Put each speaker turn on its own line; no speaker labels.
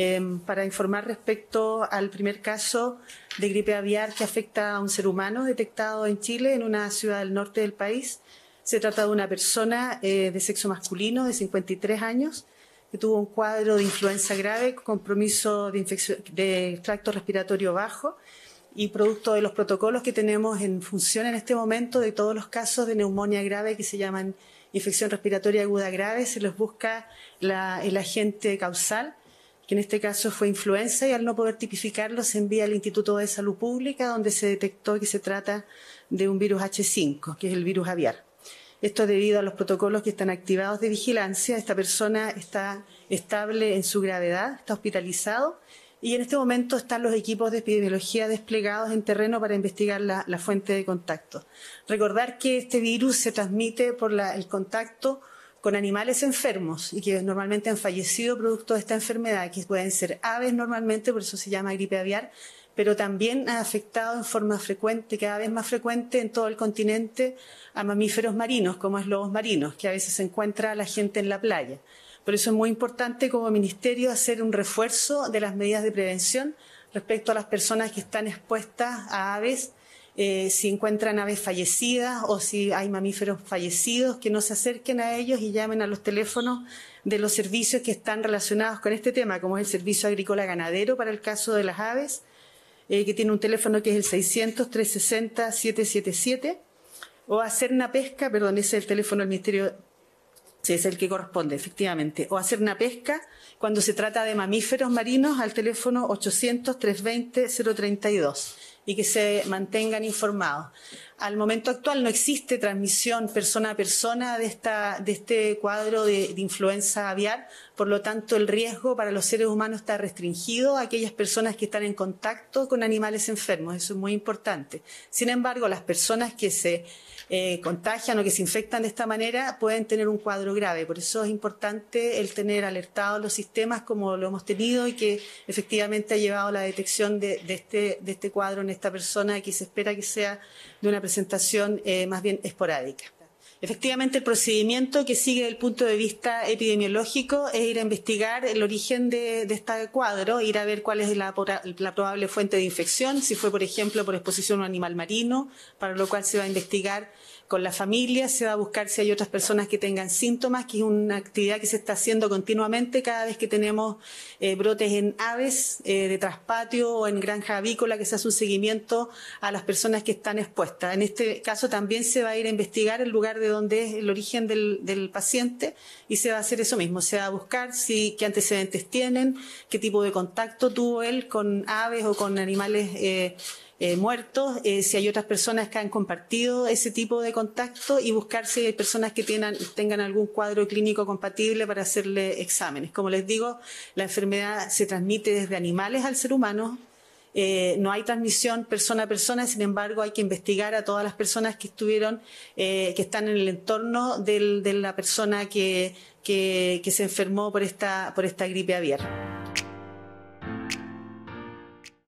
Em, para informar respecto al primer caso de gripe aviar que afecta a un ser humano detectado en Chile, en una ciudad del norte del país. Se trata de una persona eh, de sexo masculino de 53 años que tuvo un cuadro de influenza grave, compromiso de, de tracto respiratorio bajo y producto de los protocolos que tenemos en función en este momento de todos los casos de neumonía grave que se llaman infección respiratoria aguda grave, se los busca el agente causal que en este caso fue influenza y al no poder tipificarlo se envía al Instituto de Salud Pública donde se detectó que se trata de un virus H5, que es el virus aviar. Esto es debido a los protocolos que están activados de vigilancia. Esta persona está estable en su gravedad, está hospitalizado y en este momento están los equipos de epidemiología desplegados en terreno para investigar la, fuente de contacto. Recordar que este virus se transmite por el contacto con animales enfermos y que normalmente han fallecido producto de esta enfermedad, que pueden ser aves normalmente, por eso se llama gripe aviar, pero también ha afectado en forma frecuente, cada vez más frecuente en todo el continente, a mamíferos marinos, como es lobos marinos, que a veces se encuentra la gente en la playa. Por eso es muy importante como ministerio hacer un refuerzo de las medidas de prevención respecto a las personas que están expuestas a aves eh, si encuentran aves fallecidas o si hay mamíferos fallecidos, que no se acerquen a ellos y llamen a los teléfonos de los servicios que están relacionados con este tema, como es el Servicio Agrícola Ganadero para el caso de las aves, eh, que tiene un teléfono que es el 600-360-777, o hacer una Pesca, perdón, ese es el teléfono del Ministerio si es el que corresponde, efectivamente. O hacer una pesca cuando se trata de mamíferos marinos al teléfono 800-320-032 y que se mantengan informados. Al momento actual no existe transmisión persona a persona de, esta, de este cuadro de, de influenza aviar, por lo tanto el riesgo para los seres humanos está restringido a aquellas personas que están en contacto con animales enfermos, eso es muy importante. Sin embargo, las personas que se eh, contagian o que se infectan de esta manera pueden tener un cuadro grave, por eso es importante el tener alertados los sistemas como lo hemos tenido y que efectivamente ha llevado a la detección de, de este, de este cuadro en esta persona que se espera que sea de una presentación eh, más bien esporádica. Efectivamente, el procedimiento que sigue desde el punto de vista epidemiológico es ir a investigar el origen de, de este cuadro, ir a ver cuál es la, probable fuente de infección, si fue, por ejemplo, por exposición a un animal marino, para lo cual se va a investigar con la familia, se va a buscar si hay otras personas que tengan síntomas, que es una actividad que se está haciendo continuamente cada vez que tenemos eh, brotes en aves eh, de traspatio o en granja avícola, que se hace un seguimiento a las personas que están expuestas. En este caso también se va a ir a investigar el lugar de de dónde es el origen del, paciente y se va a hacer eso mismo, se va a buscar si qué antecedentes tienen, qué tipo de contacto tuvo él con aves o con animales eh, eh, muertos, eh, si hay otras personas que han compartido ese tipo de contacto y buscar si hay personas que tengan algún cuadro clínico compatible para hacerle exámenes. Como les digo, la enfermedad se transmite desde animales al ser humano eh, no hay transmisión persona a persona, sin embargo hay que investigar a todas las personas que estuvieron, eh, que están en el entorno de la persona que, se enfermó por esta, por esta gripe aviar.